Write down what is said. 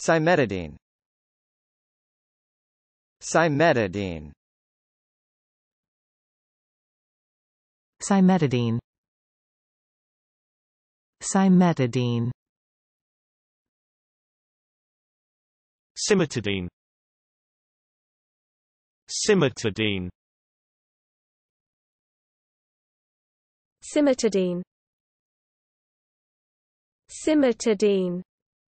Cimetidine Cimetidine Cimetidine Cimetidine Cimetidine Cimetidine Cimetidine Cimetidine